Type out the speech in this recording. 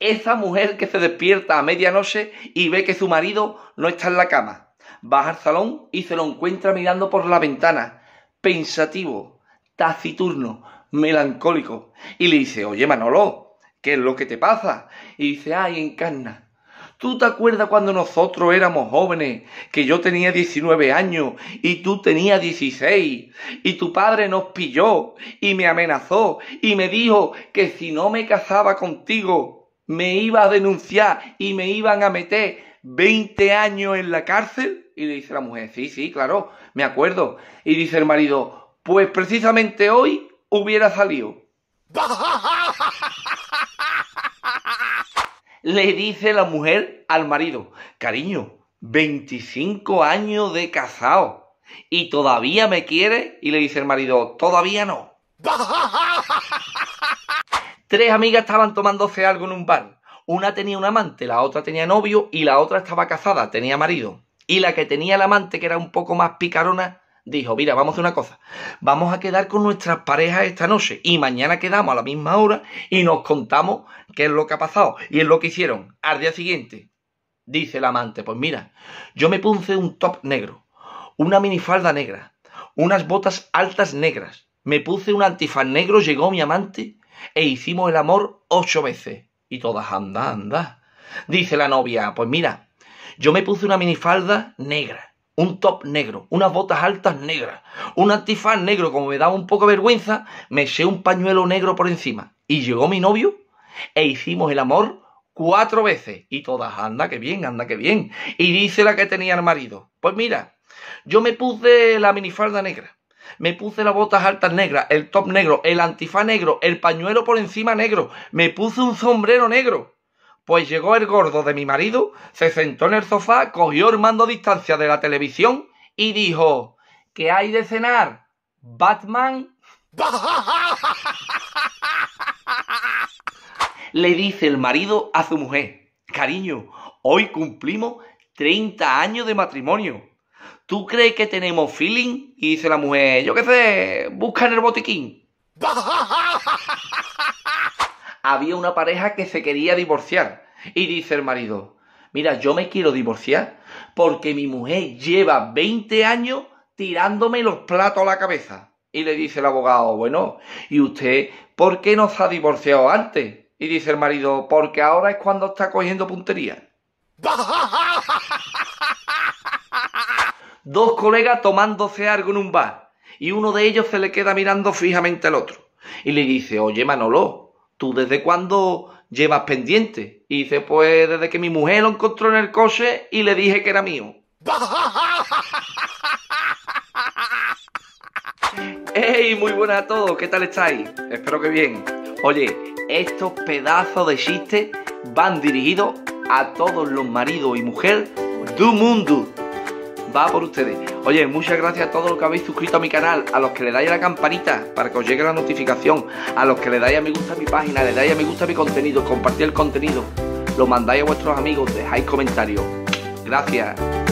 Esa mujer que se despierta a medianoche y ve que su marido no está en la cama. Baja al salón y se lo encuentra mirando por la ventana, pensativo, taciturno, melancólico. Y le dice, oye Manolo, ¿qué es lo que te pasa? Y dice, ay, encarna. ¿Tú te acuerdas cuando nosotros éramos jóvenes, que yo tenía 19 años y tú tenías 16? Y tu padre nos pilló y me amenazó y me dijo que si no me casaba contigo, me iba a denunciar y me iban a meter 20 años en la cárcel? Y le dice la mujer, sí, sí, claro, me acuerdo. Y dice el marido, pues precisamente hoy hubiera salido. le dice la mujer al marido, cariño, 25 años de casado y todavía me quiere y le dice el marido, todavía no. Tres amigas estaban tomándose algo en un bar. Una tenía un amante, la otra tenía novio y la otra estaba casada, tenía marido. Y la que tenía el amante, que era un poco más picarona, dijo, mira, vamos a hacer una cosa, vamos a quedar con nuestras parejas esta noche y mañana quedamos a la misma hora y nos contamos qué es lo que ha pasado y es lo que hicieron al día siguiente. Dice el amante, pues mira, yo me puse un top negro, una minifalda negra, unas botas altas negras, me puse un antifaz negro, llegó mi amante e hicimos el amor ocho veces. Y todas, anda, anda. Dice la novia, pues mira, yo me puse una minifalda negra, un top negro, unas botas altas negras, un antifaz negro, como me daba un poco vergüenza, me eché un pañuelo negro por encima. Y llegó mi novio e hicimos el amor cuatro veces. Y todas, anda, que bien, anda, que bien. Y dice la que tenía el marido, pues mira, yo me puse la minifalda negra, me puse las botas altas negras, el top negro, el antifaz negro, el pañuelo por encima negro. Me puse un sombrero negro. Pues llegó el gordo de mi marido, se sentó en el sofá, cogió el mando a distancia de la televisión y dijo, ¿qué hay de cenar? Batman. Le dice el marido a su mujer, cariño, hoy cumplimos 30 años de matrimonio. ¿Tú crees que tenemos feeling? Y dice la mujer, yo qué sé, busca en el botiquín. Había una pareja que se quería divorciar. Y dice el marido, mira, yo me quiero divorciar porque mi mujer lleva 20 años tirándome los platos a la cabeza. Y le dice el abogado, bueno, ¿y usted por qué no se ha divorciado antes? Y dice el marido, porque ahora es cuando está cogiendo puntería. dos colegas tomándose algo en un bar y uno de ellos se le queda mirando fijamente al otro y le dice, oye Manolo, ¿tú desde cuándo llevas pendiente? Y dice, pues desde que mi mujer lo encontró en el coche y le dije que era mío. ¡Ey! Muy buenas a todos, ¿qué tal estáis? Espero que bien. Oye, estos pedazos de chiste van dirigidos a todos los maridos y mujeres del mundo va por ustedes. Oye, muchas gracias a todos los que habéis suscrito a mi canal, a los que le dais a la campanita para que os llegue la notificación, a los que le dais a me gusta a mi página, le dais a me gusta a mi contenido, compartir el contenido, lo mandáis a vuestros amigos, dejáis comentarios. Gracias.